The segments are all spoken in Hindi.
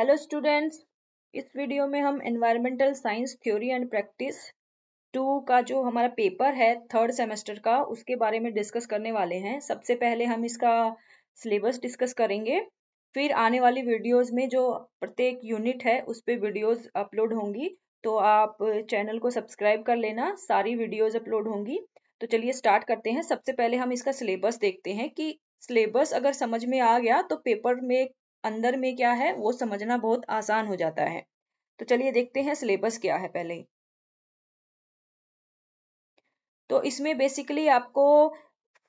हेलो स्टूडेंट्स इस वीडियो में हम environmental science theory and practice two का जो हमारा पेपर है थर्ड सेमेस्टर का उसके बारे में डिस्कस करने वाले हैं सबसे पहले हम इसका सिलेबस डिस्कस करेंगे फिर आने वाली वीडियोस में जो प्रत्येक यूनिट है उस पर वीडियोज़ अपलोड होंगी तो आप चैनल को सब्सक्राइब कर लेना सारी वीडियोज़ अपलोड होंगी तो चलिए स्टार्ट करते हैं सबसे पहले हम इसका सिलेबस देखते हैं कि सिलेबस अगर समझ में आ गया तो पेपर में अंदर में क्या है वो समझना बहुत आसान हो जाता है तो चलिए देखते हैं सिलेबस क्या है पहले तो इसमें बेसिकली आपको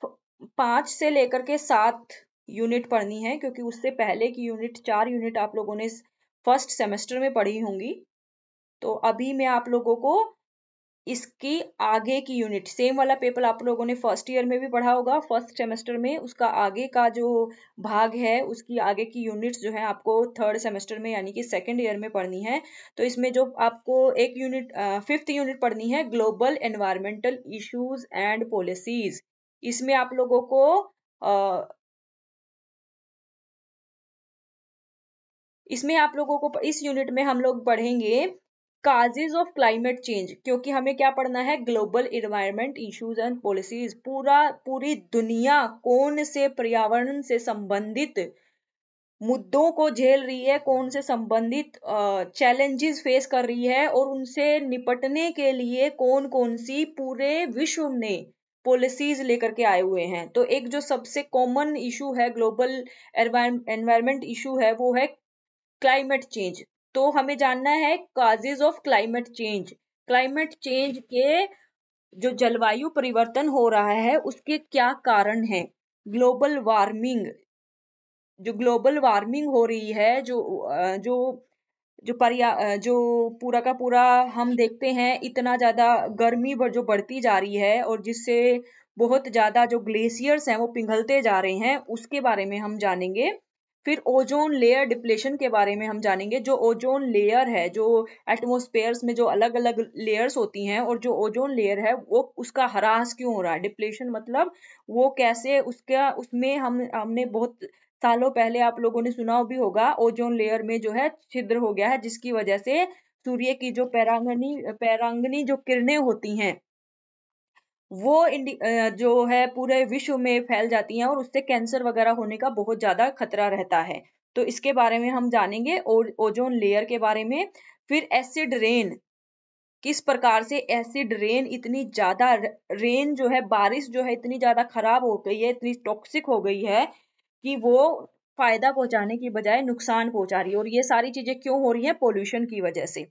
पांच से लेकर के सात यूनिट पढ़नी है क्योंकि उससे पहले की यूनिट चार यूनिट आप लोगों ने फर्स्ट सेमेस्टर में पढ़ी होंगी तो अभी मैं आप लोगों को इसकी आगे की यूनिट सेम वाला पेपर आप लोगों ने फर्स्ट ईयर में भी पढ़ा होगा फर्स्ट सेमेस्टर में उसका आगे का जो भाग है उसकी आगे की यूनिट्स जो है आपको थर्ड सेमेस्टर में यानी कि सेकेंड ईयर में पढ़नी है तो इसमें जो आपको एक यूनिट फिफ्थ यूनिट पढ़नी है global environmental issues and policies इसमें आप लोगों को आ, इसमें आप लोगों को इस यूनिट में हम लोग पढ़ेंगे काजेज ऑफ क्लाइमेट चेंज क्योंकि हमें क्या पढ़ना है global environment issues and policies पूरा पूरी दुनिया कौन से पर्यावरण से संबंधित मुद्दों को झेल रही है कौन से संबंधित चैलेंजेस फेस कर रही है और उनसे निपटने के लिए कौन कौन सी पूरे विश्व ने पॉलिसीज लेकर के आए हुए हैं तो एक जो सबसे कॉमन इशू है ग्लोबल एनवायरमेंट इशू है वो है क्लाइमेट चेंज तो हमें जानना है causes of climate change climate change के जो जलवायु परिवर्तन हो रहा है उसके क्या कारण है ग्लोबल वार्मिंग जो ग्लोबल वार्मिंग हो रही है जो जो जो पर्या जो पूरा का पूरा हम देखते हैं इतना ज़्यादा गर्मी जो बढ़ती जा रही है और जिससे बहुत ज़्यादा जो ग्लेशियर्स हैं वो पिघलते जा रहे हैं उसके बारे में हम जानेंगे फिर ओजोन लेयर डिप्लेशन के बारे में हम जानेंगे जो ओजोन लेयर है जो एटमोस्फेयर्स में जो अलग अलग लेयर्स होती हैं और जो ओजोन लेयर है वो उसका हरास क्यों हो रहा है डिप्लेशन मतलब वो कैसे उसका उसमें हम हमने बहुत सालों पहले आप लोगों ने सुना भी होगा ओजोन लेयर में जो है छिद्र हो गया है जिसकी वजह से सूर्य की जो पैरांगनी पैरांगनी जो किरणें होती हैं वो जो है पूरे विश्व में फैल जाती हैं और उससे कैंसर वगैरह होने का बहुत ज़्यादा खतरा रहता है तो इसके बारे में हम जानेंगे और ओजोन लेयर के बारे में फिर एसिड रेन किस प्रकार से एसिड रेन इतनी ज़्यादा रेन जो है बारिश जो है इतनी ज़्यादा खराब हो गई है इतनी टॉक्सिक हो गई है कि वो फायदा पहुंचाने की बजाय नुकसान पहुंचा रही है और ये सारी चीज़ें क्यों हो रही है पोल्यूशन की वजह से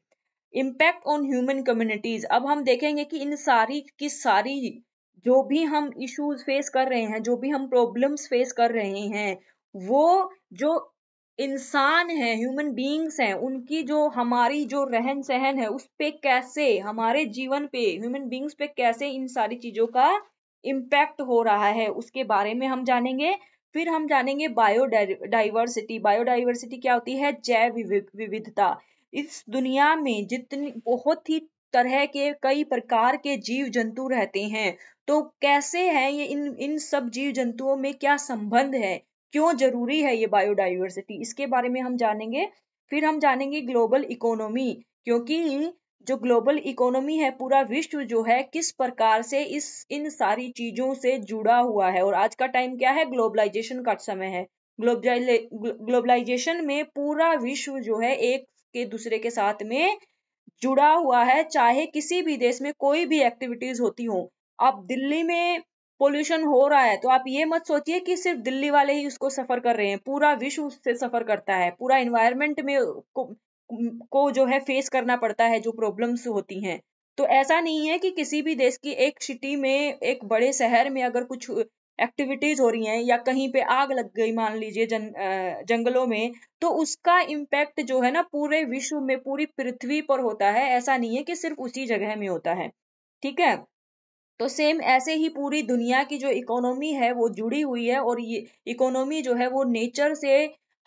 इम्पैक्ट ऑन ह्यूमन कम्युनिटीज अब हम देखेंगे कि इन सारी की सारी जो भी हम इश्यूज फेस कर रहे हैं जो भी हम प्रॉब्लम्स फेस कर रहे हैं वो जो इंसान है ह्यूमन बींग्स हैं उनकी जो हमारी जो रहन सहन है उस पे कैसे हमारे जीवन पे ह्यूमन बींग्स पे कैसे इन सारी चीजों का इम्पैक्ट हो रहा है उसके बारे में हम जानेंगे फिर हम जानेंगे बायोडाइवर्सिटी बायोडाइवर्सिटी क्या होती है जैव विविधता इस दुनिया में जितनी बहुत ही तरह के कई प्रकार के जीव जंतु रहते हैं तो कैसे है ये इन इन सब जीव जंतुओं में क्या संबंध है क्यों जरूरी है ये बायोडाइवर्सिटी इसके बारे में हम जानेंगे फिर हम जानेंगे ग्लोबल इकोनॉमी क्योंकि जो ग्लोबल इकोनॉमी है पूरा विश्व जो है किस प्रकार से इस इन सारी चीजों से जुड़ा हुआ है और आज का टाइम क्या है ग्लोबलाइजेशन का समय है ग्लोबलाइजेशन में पूरा विश्व जो है एक के दूसरे के साथ में जुड़ा हुआ है चाहे किसी भी देश में कोई भी एक्टिविटीज होती हो आप दिल्ली में पोल्यूशन हो रहा है तो आप ये मत सोचिए कि सिर्फ दिल्ली वाले ही उसको सफर कर रहे हैं पूरा विश्व उससे सफर करता है पूरा इन्वायरमेंट में को, को जो है फेस करना पड़ता है जो प्रॉब्लम्स होती हैं तो ऐसा नहीं है कि किसी भी देश की एक सिटी में एक बड़े शहर में अगर कुछ एक्टिविटीज हो रही हैं या कहीं पे आग लग गई मान लीजिए जन जंगलों में तो उसका इम्पैक्ट जो है ना पूरे विश्व में पूरी पृथ्वी पर होता है ऐसा नहीं है कि सिर्फ उसी जगह में होता है ठीक है तो सेम ऐसे ही पूरी दुनिया की जो इकोनॉमी है वो जुड़ी हुई है और ये इकोनॉमी जो है वो नेचर से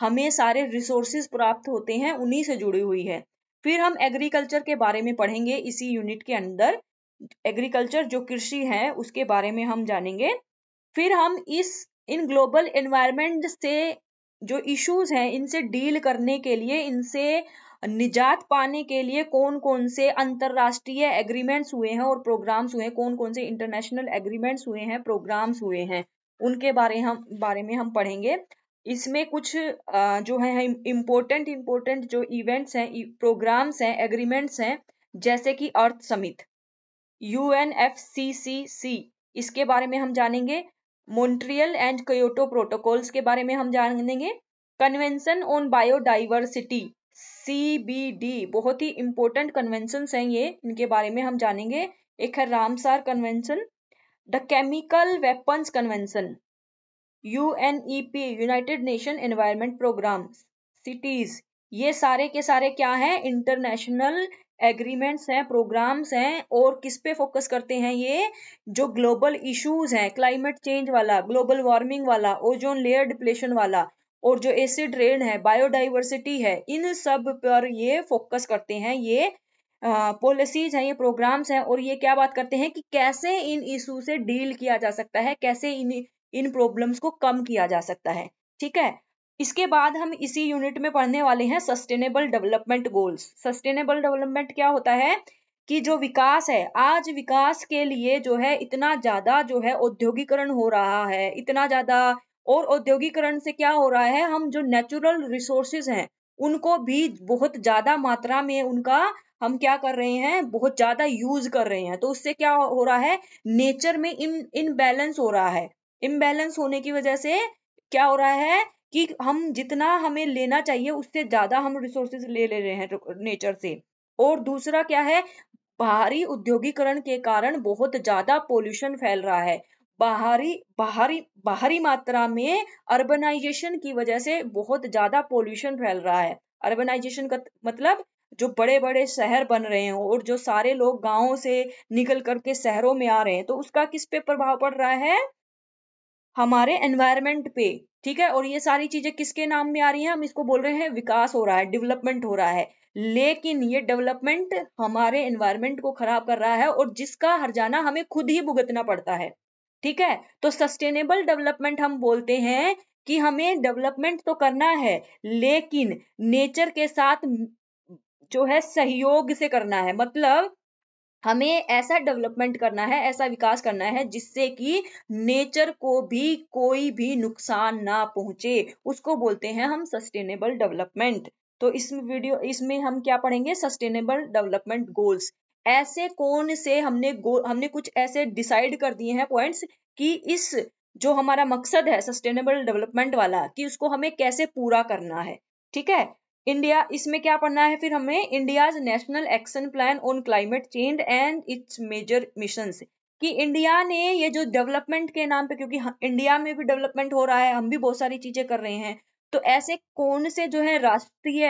हमें सारे रिसोर्सेज प्राप्त होते हैं उन्हीं से जुड़ी हुई है फिर हम एग्रीकल्चर के बारे में पढ़ेंगे इसी यूनिट के अंदर एग्रीकल्चर जो कृषि है उसके बारे में हम जानेंगे फिर हम इस इन ग्लोबल एनवायरनमेंट से जो इश्यूज हैं इनसे डील करने के लिए इनसे निजात पाने के लिए कौन कौन से अंतर्राष्ट्रीय एग्रीमेंट्स हुए हैं और प्रोग्राम्स हुए हैं कौन कौन से इंटरनेशनल एग्रीमेंट्स हुए हैं प्रोग्राम्स हुए हैं उनके बारे हम बारे में हम पढ़ेंगे इसमें कुछ जो है इम्पोर्टेंट इम्पोर्टेंट जो इवेंट्स हैं प्रोग्राम्स हैं एग्रीमेंट्स हैं जैसे कि earth summit U N F C C C इसके बारे में हम जानेंगे मोन्ट्रियल एंड क्योटो प्रोटोकॉल्स के बारे में हम जानेंगे कन्वेंशन ऑन बायोडाइवर्सिटी सी बहुत ही इंपॉर्टेंट कन्वेंशन हैं ये इनके बारे में हम जानेंगे एक है Ramsar convention the chemical weapons convention U N E P United Nation environment programme CITES ये सारे के सारे क्या हैं इंटरनेशनल एग्रीमेंट्स हैं प्रोग्राम्स हैं और किस पे फोकस करते हैं ये जो ग्लोबल इश्यूज हैं क्लाइमेट चेंज वाला ग्लोबल वार्मिंग वाला ओजोन लेयर डिप्लेशन वाला और जो एसिड रेन है बायोडाइवर्सिटी है इन सब पर ये फोकस करते हैं ये पॉलिसीज हैं ये प्रोग्राम्स हैं और ये क्या बात करते हैं कि कैसे इन इशू से डील किया जा सकता है कैसे इन इन प्रॉब्लम्स को कम किया जा सकता है ठीक है इसके बाद हम इसी यूनिट में पढ़ने वाले हैं sustainable development goals sustainable development क्या होता है कि जो विकास है आज विकास के लिए जो है इतना ज्यादा जो है औद्योगिकरण हो रहा है इतना ज्यादा और औद्योगिकरण से क्या हो रहा है हम जो नेचुरल रिसोर्सेज हैं उनको भी बहुत ज्यादा मात्रा में उनका हम क्या कर रहे हैं बहुत ज्यादा यूज कर रहे हैं तो उससे क्या हो रहा है नेचर में इन इनबैलेंस हो रहा है इम्बैलेंस होने की वजह से क्या हो रहा है कि हम जितना हमें लेना चाहिए उससे ज़्यादा हम रिसोर्सेज ले ले रहे हैं नेचर से और दूसरा क्या है बाहरी उद्योगीकरण के कारण बहुत ज़्यादा पोल्यूशन फैल रहा है बाहरी बाहरी बाहरी मात्रा में अर्बनाइजेशन की वजह से बहुत ज़्यादा पोल्यूशन फैल रहा है अर्बनाइजेशन का मतलब जो बड़े बड़े शहर बन रहे हैं और जो सारे लोग गाँव से निकल करके शहरों में आ रहे हैं तो उसका किस पे प्रभाव पड़ रहा है हमारे एनवायरमेंट पे ठीक है और ये सारी चीजें किसके नाम में आ रही हैं हम इसको बोल रहे हैं विकास हो रहा है डेवलपमेंट हो रहा है लेकिन ये डेवलपमेंट हमारे एनवायरमेंट को खराब कर रहा है और जिसका हर जाना हमें खुद ही भुगतना पड़ता है ठीक है तो सस्टेनेबल डेवलपमेंट हम बोलते हैं कि हमें डेवलपमेंट तो करना है लेकिन नेचर के साथ जो है सहयोग से करना है मतलब हमें ऐसा डेवलपमेंट करना है ऐसा विकास करना है जिससे कि नेचर को भी कोई भी नुकसान ना पहुंचे उसको बोलते हैं हम सस्टेनेबल डेवलपमेंट तो इस वीडियो इसमें हम क्या पढ़ेंगे सस्टेनेबल डेवलपमेंट गोल्स ऐसे कौन से हमने गोल हमने कुछ ऐसे डिसाइड कर दिए हैं पॉइंट्स कि इस जो हमारा मकसद है सस्टेनेबल डेवलपमेंट वाला कि उसको हमें कैसे पूरा करना है ठीक है इंडिया इसमें क्या पढ़ना है फिर हमें India's national action plan on climate change and its major mission कि इंडिया ने ये जो डेवलपमेंट के नाम पे क्योंकि इंडिया में भी डेवलपमेंट हो रहा है हम भी बहुत सारी चीजें कर रहे हैं तो ऐसे कौन से जो है राष्ट्रीय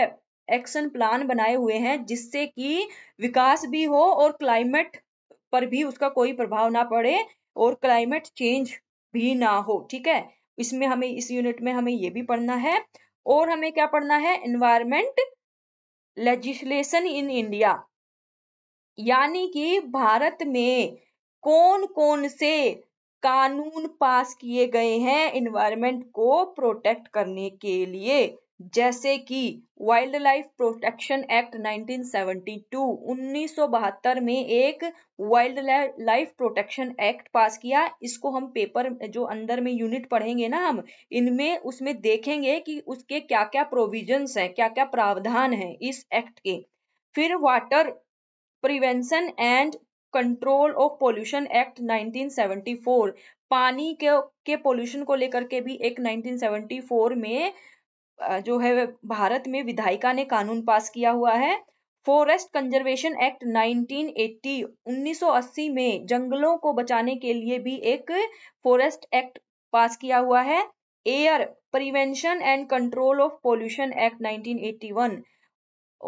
एक्शन प्लान बनाए हुए हैं जिससे कि विकास भी हो और क्लाइमेट पर भी उसका कोई प्रभाव ना पड़े और क्लाइमेट चेंज भी ना हो ठीक है इसमें हमें इस यूनिट में हमें ये भी पढ़ना है और हमें क्या पढ़ना है इन्वायरमेंट लेजिस्लेशन इन इंडिया यानी कि भारत में कौन कौन से कानून पास किए गए हैं इन्वायरमेंट को प्रोटेक्ट करने के लिए जैसे कि वाइल्ड लाइफ प्रोटेक्शन एक्ट 1972 1972 में एक wildlife protection act pass किया इसको हम पेपर जो अंदर में यूनिट पढ़ेंगे ना हम इनमें उसमें देखेंगे कि उसके क्या क्या प्रोविजंस हैं क्या क्या प्रावधान हैं इस एक्ट के फिर water prevention and control of pollution act 1974 पानी के के पोल्यूशन को लेकर के भी एक 1974 में जो है भारत में विधायिका ने कानून पास किया हुआ है फॉरेस्ट कंजर्वेशन एक्ट 1980 1980 में जंगलों को बचाने के लिए भी एक फॉरेस्ट एक्ट पास किया हुआ है air prevention and control of pollution act 1981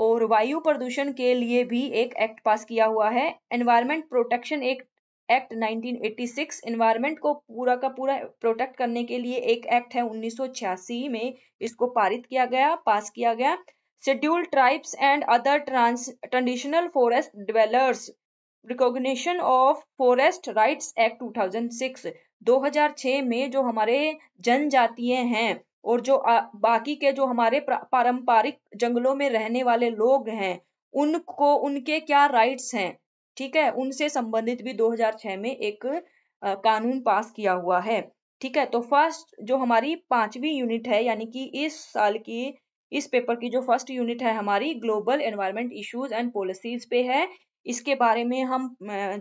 और वायु प्रदूषण के लिए भी एक एक्ट पास किया हुआ है environment protection act act 1986 environment को पूरा का पूरा प्रोटेक्ट करने के लिए एक एक्ट है उन्नीस में इसको पारित किया गया पास किया गया schedule tribes and other trans traditional forest dwellers recognition of forest rights act 2006 2006 में जो हमारे जनजातीय हैं और जो आ, बाकी के जो हमारे पारंपरिक जंगलों में रहने वाले लोग हैं उनको उनके क्या राइट्स हैं ठीक है उनसे संबंधित भी 2006 में एक कानून पास किया हुआ है ठीक है तो फर्स्ट जो हमारी पांचवी यूनिट है यानी कि इस साल की इस पेपर की जो फर्स्ट यूनिट है हमारी global environment issues and policies पे है इसके बारे में हम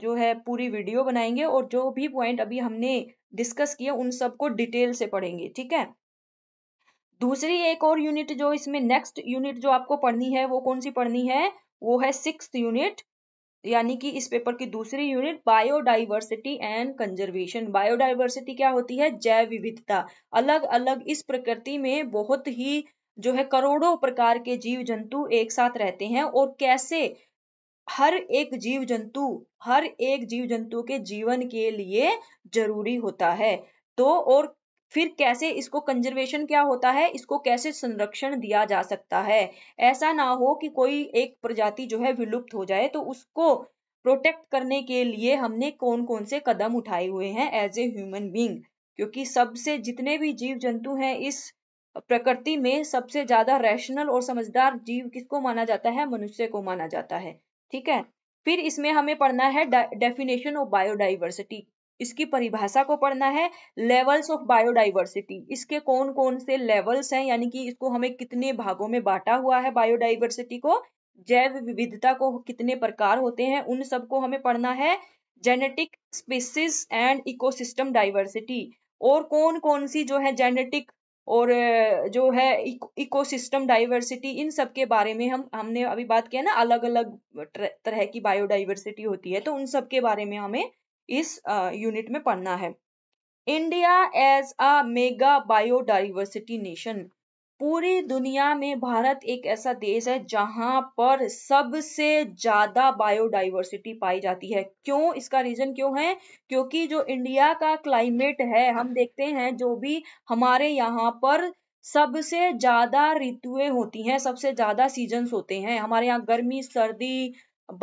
जो है पूरी वीडियो बनाएंगे और जो भी पॉइंट अभी हमने डिस्कस किया उन सबको डिटेल से पढ़ेंगे ठीक है दूसरी एक और यूनिट जो इसमें नेक्स्ट यूनिट जो आपको पढ़नी है वो कौन सी पढ़नी है वो है सिक्स यूनिट यानी कि इस पेपर की दूसरी unit biodiversity and conservation biodiversity क्या होती है जैव विविधता अलग अलग इस प्रकृति में बहुत ही जो है करोड़ों प्रकार के जीव जंतु एक साथ रहते हैं और कैसे हर एक जीव जंतु हर एक जीव जंतु के जीवन के लिए जरूरी होता है तो और फिर कैसे इसको कंजर्वेशन क्या होता है इसको कैसे संरक्षण दिया जा सकता है ऐसा ना हो कि कोई एक प्रजाति जो है विलुप्त हो जाए तो उसको प्रोटेक्ट करने के लिए हमने कौन कौन से कदम उठाए हुए हैं एज ए ह्यूमन बींग क्योंकि सबसे जितने भी जीव जंतु हैं इस प्रकृति में सबसे ज्यादा रैशनल और समझदार जीव किसको माना जाता है मनुष्य को माना जाता है ठीक है फिर इसमें हमें पढ़ना है डेफिनेशन ऑफ बायोडाइवर्सिटी इसकी परिभाषा को पढ़ना है लेवल्स ऑफ बायोडाइवर्सिटी इसके कौन कौन से लेवल्स हैं यानी कि इसको हमें कितने भागों में बांटा हुआ है बायोडाइवर्सिटी को जैव विविधता को कितने प्रकार होते हैं उन सबको हमें पढ़ना है genetic species and ecosystem diversity और कौन कौन सी जो है जेनेटिक और जो है इकोसिस्टम डाइवर्सिटी इन सब के बारे में हम हमने अभी बात किया ना अलग अलग तरह की बायोडाइवर्सिटी होती है तो उन सब के बारे में हमें इस यूनिट में पढ़ना है India as a mega biodiversity nation पूरी दुनिया में भारत एक ऐसा देश है जहां पर सबसे ज्यादा बायोडाइवर्सिटी पाई जाती है क्यों इसका रीजन क्यों है क्योंकि जो इंडिया का क्लाइमेट है हम देखते हैं जो भी हमारे यहाँ पर सबसे ज्यादा ऋतुएं होती हैं सबसे ज्यादा सीजन्स होते हैं हमारे यहाँ गर्मी सर्दी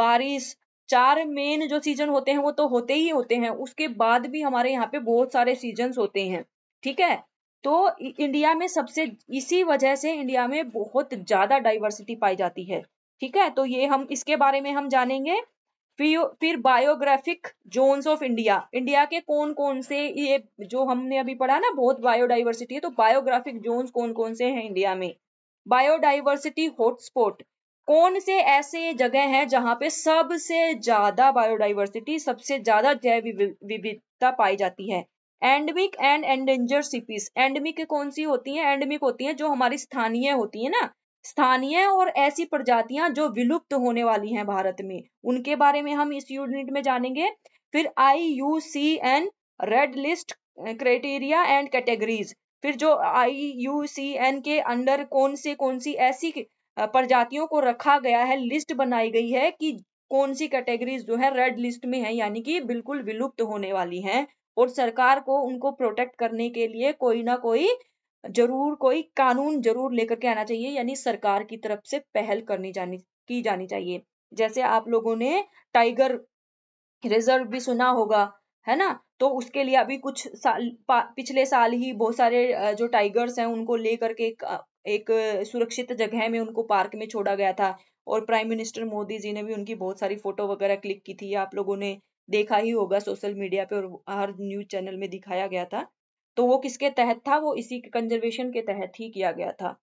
बारिश चार मेन जो सीजन होते हैं वो तो होते ही होते हैं उसके बाद भी हमारे यहाँ पे बहुत सारे सीजन होते हैं ठीक है तो इंडिया में सबसे इसी वजह से इंडिया में बहुत ज्यादा डाइवर्सिटी पाई जाती है ठीक है तो ये हम इसके बारे में हम जानेंगे फिर biographic zones of India India के कौन कौन से ये जो हमने अभी पढ़ा ना बहुत बायोडाइवर्सिटी है तो बायोग्राफिक जोन्स कौन कौन से हैं इंडिया में बायोडाइवर्सिटी हॉटस्पॉट कौन से ऐसे जगह हैं जहां पे सबसे ज्यादा बायोडाइवर्सिटी सबसे ज्यादा जैव विविधता पाई जाती है endemic and endanger species endemic कौन सी होती हैं एंडमिक होती हैं जो हमारी स्थानीय होती है ना स्थानीय और ऐसी प्रजातियां जो विलुप्त होने वाली हैं भारत में उनके बारे में हम इस यूनिट में जानेंगे फिर I U C N red list criteria and categories फिर जो आई यू सी एन के अंडर कौन से कौन सी ऐसी प्रजातियों को रखा गया है लिस्ट बनाई गई है कि कौन सी कैटेगरीज जो है रेड लिस्ट में है यानी कि बिल्कुल विलुप्त होने वाली हैं और सरकार को उनको प्रोटेक्ट करने के लिए कोई ना कोई जरूर कोई कानून जरूर लेकर के आना चाहिए यानी सरकार की तरफ से पहल करनी जानी की जानी चाहिए जैसे आप लोगों ने टाइगर रिजर्व भी सुना होगा है ना तो उसके लिए अभी कुछ साल पिछले साल ही बहुत सारे जो टाइगर्स हैं उनको लेकर के एक सुरक्षित जगह में उनको पार्क में छोड़ा गया था और प्राइम मिनिस्टर मोदी जी ने भी उनकी बहुत सारी फोटो वगैरह क्लिक की थी आप लोगों ने देखा ही होगा सोशल मीडिया पे और हर न्यूज चैनल में दिखाया गया था तो वो किसके तहत था वो इसी कंजर्वेशन के तहत ही किया गया था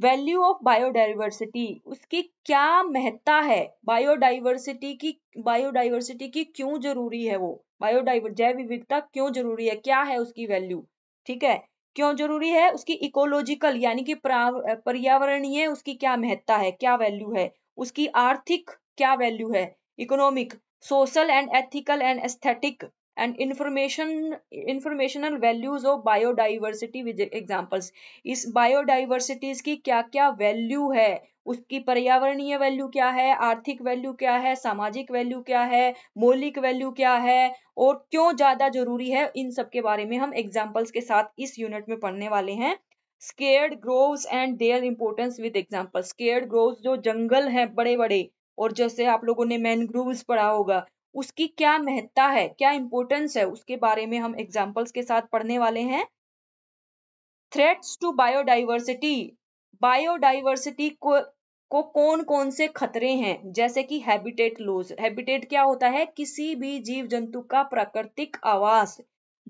वैल्यू ऑफ बायोडाइवर्सिटी उसकी क्या महत्ता है बायोडाइवर्सिटी की बायोडाइवर्सिटी की क्यों जरूरी है वो बायोडाइवर जैव विविधता क्यों जरूरी है क्या है उसकी वैल्यू ठीक है क्यों जरूरी है उसकी इकोलॉजिकल यानी कि पर्यावरणीय उसकी क्या महत्ता है क्या वैल्यू है उसकी आर्थिक क्या वैल्यू है economic social and ethical and aesthetic and information informational values of biodiversity with examples इस बायोडाइवर्सिटीज की क्या क्या वैल्यू है उसकी पर्यावरणीय वैल्यू क्या है आर्थिक वैल्यू क्या है सामाजिक वैल्यू क्या है मौलिक वैल्यू क्या है और क्यों ज़्यादा जरूरी है इन सब के बारे में हम एग्जाम्पल्स के साथ इस यूनिट में पढ़ने वाले हैं sacred groves and their importance with example sacred groves जो जंगल है बड़े बड़े और जैसे आप लोगों ने मैनग्रोव्स पढ़ा होगा उसकी क्या महत्ता है क्या इंपोर्टेंस है उसके बारे में हम एग्जाम्पल्स के साथ पढ़ने वाले हैं थ्रेट्स टू बायोडाइवर्सिटी बायोडाइवर्सिटी को को कौन कौन से खतरे हैं जैसे कि हैबिटेट लूज हैबिटेट क्या होता है किसी भी जीव जंतु का प्राकृतिक आवास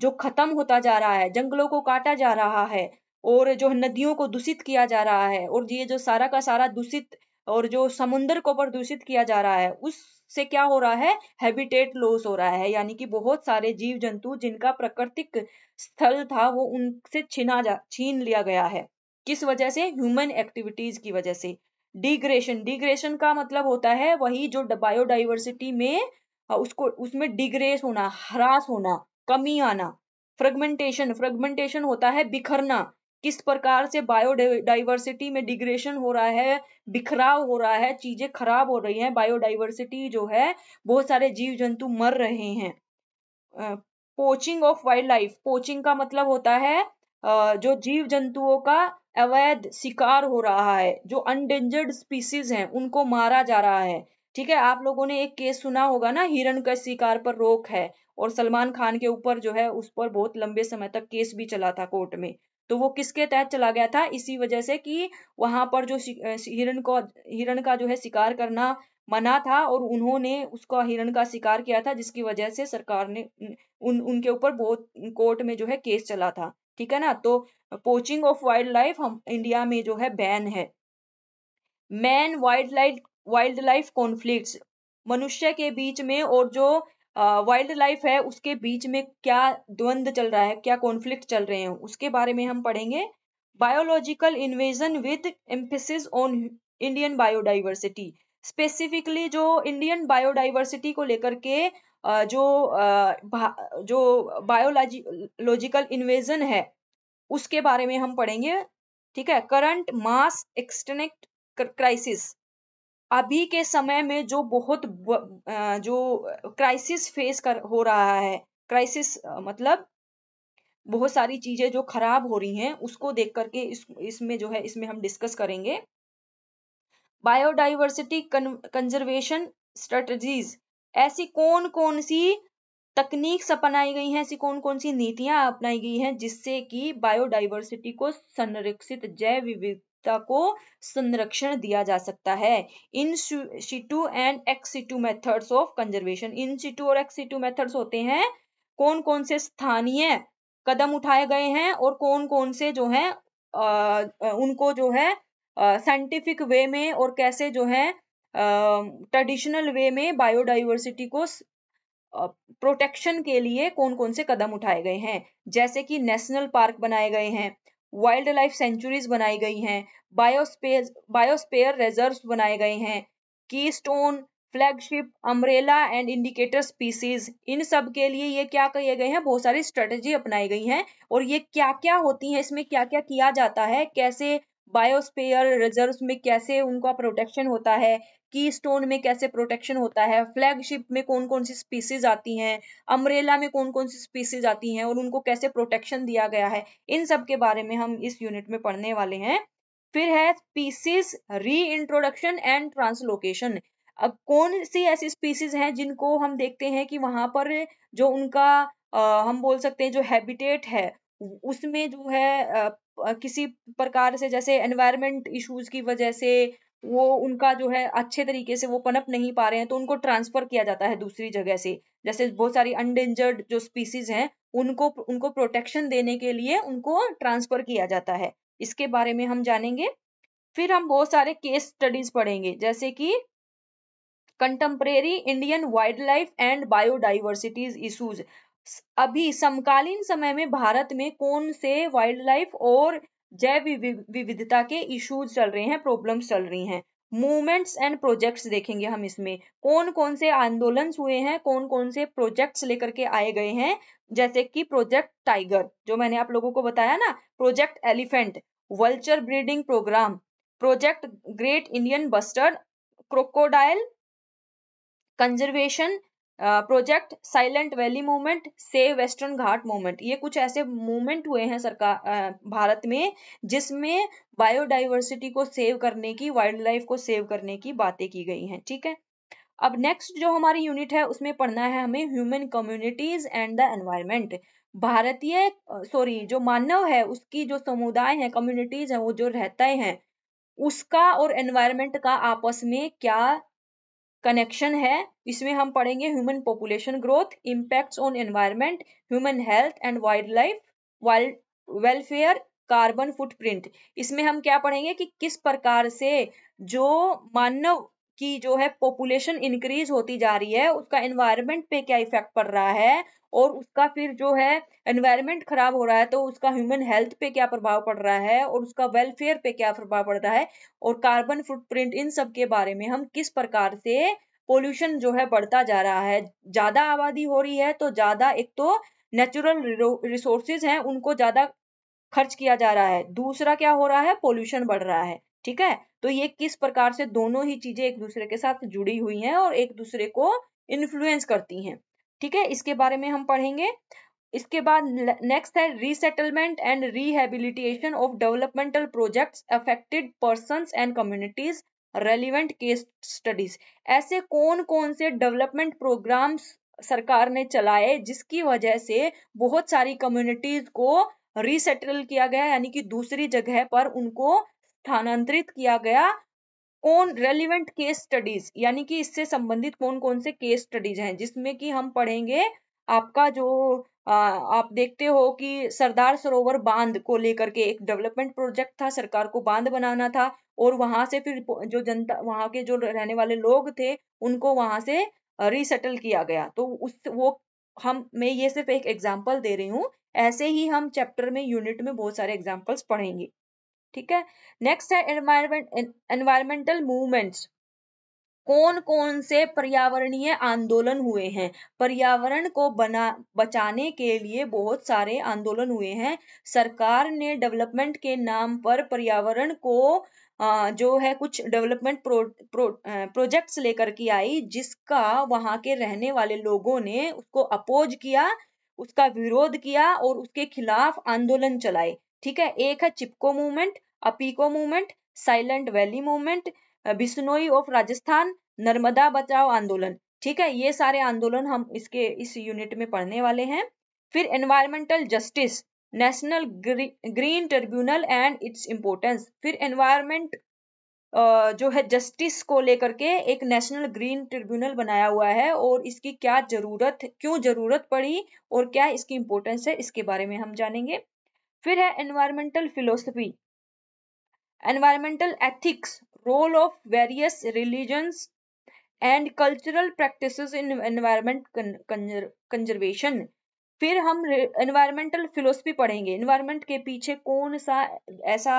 जो खत्म होता जा रहा है जंगलों को काटा जा रहा है और जो नदियों को दूषित किया जा रहा है और ये जो सारा का सारा दूषित और जो समुन्द्र को प्रदूषित किया जा रहा है उससे क्या हो रहा है हैबिटेट लॉस हो रहा है यानी कि बहुत सारे जीव जंतु जिनका प्राकृतिक स्थल था वो उनसे छीना जा छीन लिया गया है किस वजह से ह्यूमन एक्टिविटीज की वजह से डिग्रेशन डिग्रेशन का मतलब होता है वही जो बायोडाइवर्सिटी में हाँ, उसको उसमें डिग्रेस होना ह्रास होना कमी आना फ्रेगमेंटेशन फ्रेगमेंटेशन होता है बिखरना किस प्रकार से बायोडाइवर्सिटी में डिग्रेशन हो रहा है बिखराव हो रहा है चीजें खराब हो रही हैं बायोडाइवर्सिटी जो है बहुत सारे जीव जंतु मर रहे हैं poaching of wildlife poaching का मतलब होता है जो जीव जंतुओं का अवैध शिकार हो रहा है जो अनडेंजर्ड स्पीसीज हैं उनको मारा जा रहा है ठीक है आप लोगों ने एक केस सुना होगा ना हिरण का शिकार पर रोक है और सलमान खान के ऊपर जो है उस पर बहुत लंबे समय तक केस भी चला था कोर्ट में तो वो किसके तहत चला गया था इसी वजह से कि वहां पर जो हिरण को हिरण का जो है शिकार करना मना था और उन्होंने उसका हिरण का शिकार किया था जिसकी वजह से सरकार ने उन उनके ऊपर बहुत कोर्ट में जो है केस चला था ठीक है ना तो पोचिंग ऑफ वाइल्ड लाइफ हम इंडिया में जो है बैन है man wildlife wildlife conflict मनुष्य के बीच में और जो वाइल्ड uh, लाइफ है उसके बीच में क्या द्वंद चल रहा है क्या कॉन्फ्लिक्ट चल रहे हैं उसके बारे में हम पढ़ेंगे biological invasion with emphasis on Indian biodiversity specifically जो इंडियन बायोडाइवर्सिटी को लेकर के जो जो बायोलॉजिकल इन्वेजन है उसके बारे में हम पढ़ेंगे ठीक है करंट मास एक्सटेनेक्ट क्राइसिस अभी के समय में जो बहुत जो क्राइसिस फेस कर हो रहा है क्राइसिस मतलब बहुत सारी चीजें जो खराब हो रही हैं उसको देख करके इस इसमें जो है इसमें हम डिस्कस करेंगे बायोडाइवर्सिटी कंजर्वेशन स्ट्रेटजीज ऐसी कौन कौन सी तकनीक अपनाई गई हैं ऐसी कौन कौन सी नीतियां अपनाई गई हैं जिससे कि बायोडाइवर्सिटी को संरक्षित जैव विविधता को संरक्षण दिया जा सकता है in situ and ex situ methods of conservation in situ और एक्सिटू मेथड्स होते हैं कौन कौन से स्थानीय कदम उठाए गए हैं और कौन कौन से जो है आ, उनको जो है साइंटिफिक वे में और कैसे जो है ट्रेडिशनल वे में बायोडाइवर्सिटी को प्रोटेक्शन के लिए कौन कौन से कदम उठाए गए हैं जैसे कि नेशनल पार्क बनाए गए हैं वाइल्ड लाइफ सेंचुरीज बनाई गई हैं बायोस्पेयर बायोस्पेयर रिजर्व्स बनाए गए हैं keystone flagship umbrella and indicator species इन सब के लिए ये क्या किए गए हैं बहुत सारी स्ट्रेटेजी अपनाई गई हैं और ये क्या क्या होती हैं इसमें क्या क्या किया जाता है कैसे बायोस्पेयर रिजर्व्स में कैसे उनका प्रोटेक्शन होता है की स्टोन में कैसे प्रोटेक्शन होता है फ्लैगशिप में कौन कौन सी स्पीसीज आती हैं अमरेला में कौन कौन सी स्पीसीज आती हैं और उनको कैसे प्रोटेक्शन दिया गया है इन सब के बारे में हम इस यूनिट में पढ़ने वाले हैं फिर है स्पीसीज री इंट्रोडक्शन एंड ट्रांसलोकेशन अब कौन सी ऐसी स्पीसीज हैं जिनको हम देखते हैं कि वहां पर जो उनका आ, हम बोल सकते हैं जो हैबिटेट है उसमें जो है किसी प्रकार से जैसे एनवायरमेंट इश्यूज की वजह से वो उनका जो है अच्छे तरीके से वो पनप नहीं पा रहे हैं तो उनको ट्रांसफर किया जाता है दूसरी जगह से जैसे बहुत सारी अनडेंजर्ड जो स्पीसीज हैं उनको उनको प्रोटेक्शन देने के लिए उनको ट्रांसफर किया जाता है इसके बारे में हम जानेंगे फिर हम बहुत सारे केस स्टडीज पढ़ेंगे जैसे कि contemporary Indian wildlife and biodiversities issues अभी समकालीन समय में भारत में कौन से वाइल्ड लाइफ और जैव विविधता के इश्यूज चल रहे हैं प्रॉब्लम्स चल रही हैं मूवमेंट्स एंड प्रोजेक्ट्स देखेंगे हम इसमें कौन कौन से आंदोलन हुए हैं कौन कौन से प्रोजेक्ट्स लेकर के आए गए हैं जैसे कि प्रोजेक्ट टाइगर जो मैंने आप लोगों को बताया ना project elephant vulture breeding programme project great Indian bustard crocodile conservation project silent valley movement से वेस्टर्न घाट मूवमेंट ये कुछ ऐसे मूवमेंट हुए हैं सरकार भारत में जिसमें बायोडाइवर्सिटी को सेव करने की वाइल्ड लाइफ को सेव करने की बातें की गई हैं ठीक है अब नेक्स्ट जो हमारी यूनिट है उसमें पढ़ना है हमें human communities and the environment भारतीय सॉरी जो मानव है उसकी जो समुदाय है कम्युनिटीज है वो जो रहते हैं उसका और एनवायरमेंट का आपस में क्या कनेक्शन है इसमें हम पढ़ेंगे human population growth impacts on environment human health and wildlife wild welfare carbon footprint इसमें हम क्या पढ़ेंगे कि किस प्रकार से जो मानव की जो है पॉपुलेशन इंक्रीज होती जा रही है उसका एनवायरनमेंट पे क्या इफेक्ट पड़ रहा है और उसका फिर जो है एनवायरनमेंट खराब हो रहा है तो उसका ह्यूमन हेल्थ पे क्या प्रभाव पड़ रहा है और उसका वेलफेयर पे क्या प्रभाव पड़ रहा है और कार्बन फुटप्रिंट इन सब के बारे में हम किस प्रकार से पोल्यूशन जो है बढ़ता जा रहा है ज़्यादा आबादी हो रही है तो ज़्यादा एक तो नेचुरल रिसोर्सेज हैं उनको ज़्यादा खर्च किया जा रहा है दूसरा क्या हो रहा है पोल्यूशन बढ़ रहा है ठीक है तो ये किस प्रकार से दोनों ही चीजें एक दूसरे के साथ जुड़ी हुई हैं और एक दूसरे को इन्फ्लुएंस करती हैं ठीक है इसके बारे में हम पढ़ेंगे इसके बाद नेक्स्ट है resettlement and rehabilitation of developmental projects affected person and communities relevant case studies ऐसे कौन कौन से डेवलपमेंट प्रोग्राम्स सरकार ने चलाए जिसकी वजह से बहुत सारी कम्युनिटीज को रिसेटल किया गया यानी कि दूसरी जगह पर उनको स्थानांतरित किया गया कौन रेलिवेंट केस स्टडीज यानी कि इससे संबंधित कौन कौन से केस स्टडीज हैं जिसमें कि हम पढ़ेंगे आपका जो आ, आप देखते हो कि सरदार सरोवर बांध को लेकर के एक डेवलपमेंट प्रोजेक्ट था सरकार को बांध बनाना था और वहां से फिर जो जनता वहां के जो रहने वाले लोग थे उनको वहां से रिसेटल किया गया तो उस वो हम मैं ये सिर्फ एक एग्जाम्पल दे रही हूँ ऐसे ही हम चैप्टर में यूनिट में बहुत सारे एग्जाम्पल्स पढ़ेंगे ठीक है नेक्स्ट है एनवायरमेंट एनवायरमेंटल मूवमेंट्स कौन कौन से पर्यावरणीय आंदोलन हुए हैं पर्यावरण को बना बचाने के लिए बहुत सारे आंदोलन हुए हैं सरकार ने डेवलपमेंट के नाम पर पर्यावरण को जो है कुछ डेवलपमेंट प्रो, प्रो, प्रोजेक्ट्स लेकर के आई जिसका वहां के रहने वाले लोगों ने उसको अपोज किया उसका विरोध किया और उसके खिलाफ आंदोलन चलाए ठीक है एक है Chipko movement Appiko movement silent valley movement Bishnoi of Rajasthan Narmada बचाओ आंदोलन ठीक है ये सारे आंदोलन हम इसके इस यूनिट में पढ़ने वाले हैं फिर environmental justice national green tribunal and its importance फिर एनवायरमेंट जो है जस्टिस को लेकर के एक नेशनल ग्रीन ट्रिब्यूनल बनाया हुआ है और इसकी क्या जरूरत क्यों जरूरत पड़ी और क्या इसकी इम्पोर्टेंस है इसके बारे में हम जानेंगे फिर है environmental philosophy environmental ethics role of various religions and cultural practice in environment conservation फिर हम एनवायरमेंटल फिलोसफी पढ़ेंगे एनवायरमेंट के पीछे कौन सा ऐसा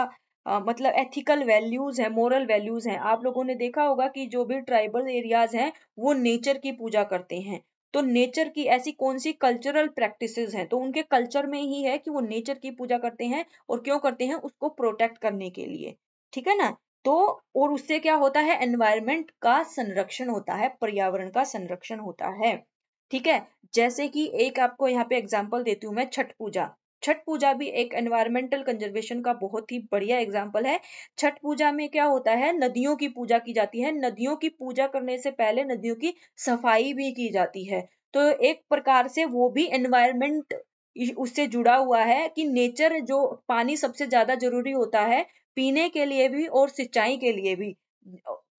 आ, मतलब एथिकल वैल्यूज है मॉरल वैल्यूज हैं आप लोगों ने देखा होगा कि जो भी ट्राइबल एरियाज हैं वो नेचर की पूजा करते हैं तो नेचर की ऐसी कौन सी कल्चरल प्रैक्टिसेस हैं तो उनके कल्चर में ही है कि वो नेचर की पूजा करते हैं और क्यों करते हैं उसको प्रोटेक्ट करने के लिए ठीक है ना तो और उससे क्या होता है एनवायरमेंट का संरक्षण होता है पर्यावरण का संरक्षण होता है ठीक है जैसे कि एक आपको यहाँ पे एग्जाम्पल देती हूँ मैं छठ पूजा छठ पूजा भी एक एनवायरमेंटल कंजर्वेशन का बहुत ही बढ़िया एग्जाम्पल है छठ पूजा में क्या होता है नदियों की पूजा की जाती है नदियों की पूजा करने से पहले नदियों की सफाई भी की जाती है तो एक प्रकार से वो भी एनवायरमेंट उससे जुड़ा हुआ है कि नेचर जो पानी सबसे ज्यादा जरूरी होता है पीने के लिए भी और सिंचाई के लिए भी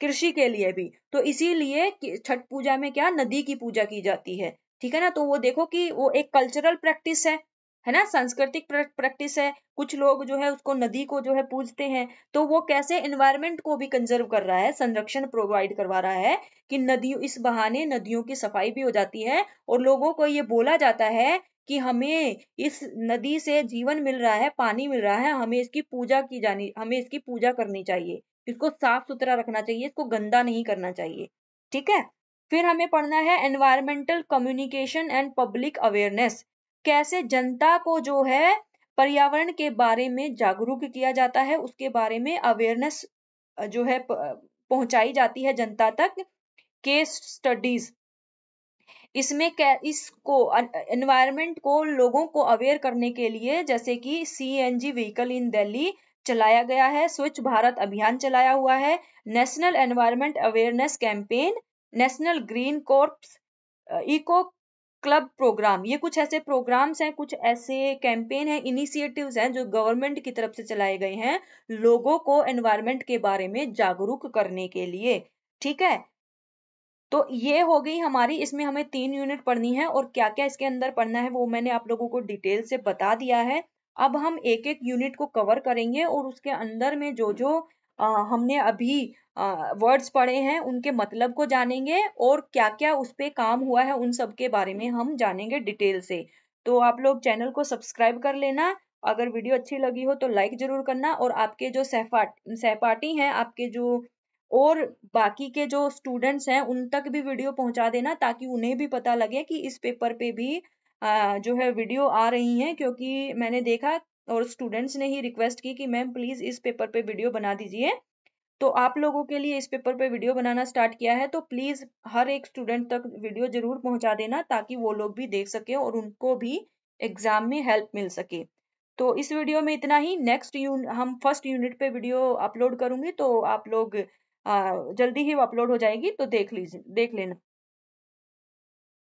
कृषि के लिए भी तो इसीलिए छठ पूजा में क्या नदी की पूजा की जाती है ठीक है ना तो वो देखो कि वो एक कल्चरल प्रैक्टिस है है ना सांस्कृतिक प्रैक्टिस है कुछ लोग जो है उसको नदी को जो है पूजते हैं तो वो कैसे एनवायरमेंट को भी कंजर्व कर रहा है संरक्षण प्रोवाइड करवा रहा है कि नदियों इस बहाने नदियों की सफाई भी हो जाती है और लोगों को ये बोला जाता है कि हमें इस नदी से जीवन मिल रहा है पानी मिल रहा है हमें इसकी पूजा की जानी हमें इसकी पूजा करनी चाहिए इसको साफ सुथरा रखना चाहिए इसको गंदा नहीं करना चाहिए ठीक है फिर हमें पढ़ना है environmental communication and public awareness कैसे जनता को जो है पर्यावरण के बारे में जागरूक किया जाता है उसके बारे में अवेयरनेस जो है पहुंचाई जाती है जनता तक केस स्टडीज इसमें इसको एनवायरनमेंट को लोगों को अवेयर करने के लिए जैसे कि C N G vehicle in Delhi चलाया गया है स्वच्छ भारत अभियान चलाया हुआ है national environment awareness campaign national green corps eco club programme ये कुछ ऐसे प्रोग्राम्स हैं कुछ ऐसे कैंपेन हैं इनिशिएटिव्स हैं जो गवर्नमेंट की तरफ से चलाए गए हैं लोगों को एनवायरमेंट के बारे में जागरूक करने के लिए ठीक है तो ये हो गई हमारी इसमें हमें तीन यूनिट पढ़नी है और क्या क्या इसके अंदर पढ़ना है वो मैंने आप लोगों को डिटेल से बता दिया है अब हम एक एक यूनिट को कवर करेंगे और उसके अंदर में जो जो आ, हमने अभी वर्ड्स पढ़े हैं उनके मतलब को जानेंगे और क्या क्या उस पर काम हुआ है उन सब के बारे में हम जानेंगे डिटेल से तो आप लोग चैनल को सब्सक्राइब कर लेना अगर वीडियो अच्छी लगी हो तो लाइक जरूर करना और आपके जो सहपाठ सहपाठी हैं आपके जो और बाकी के जो स्टूडेंट्स हैं उन तक भी वीडियो पहुंचा देना ताकि उन्हें भी पता लगे कि इस पेपर पे भी आ, जो है वीडियो आ रही हैं क्योंकि मैंने देखा और स्टूडेंट्स ने ही रिक्वेस्ट की कि मैम प्लीज़ इस पेपर पे वीडियो बना दीजिए तो आप लोगों के लिए इस पेपर पे वीडियो बनाना स्टार्ट किया है तो प्लीज़ हर एक स्टूडेंट तक वीडियो जरूर पहुंचा देना ताकि वो लोग भी देख सकें और उनको भी एग्ज़ाम में हेल्प मिल सके तो इस वीडियो में इतना ही नेक्स्ट यून हम फर्स्ट यूनिट पर वीडियो अपलोड करूँगी तो आप लोग जल्दी ही अपलोड हो जाएगी तो देख लीजिए देख लेना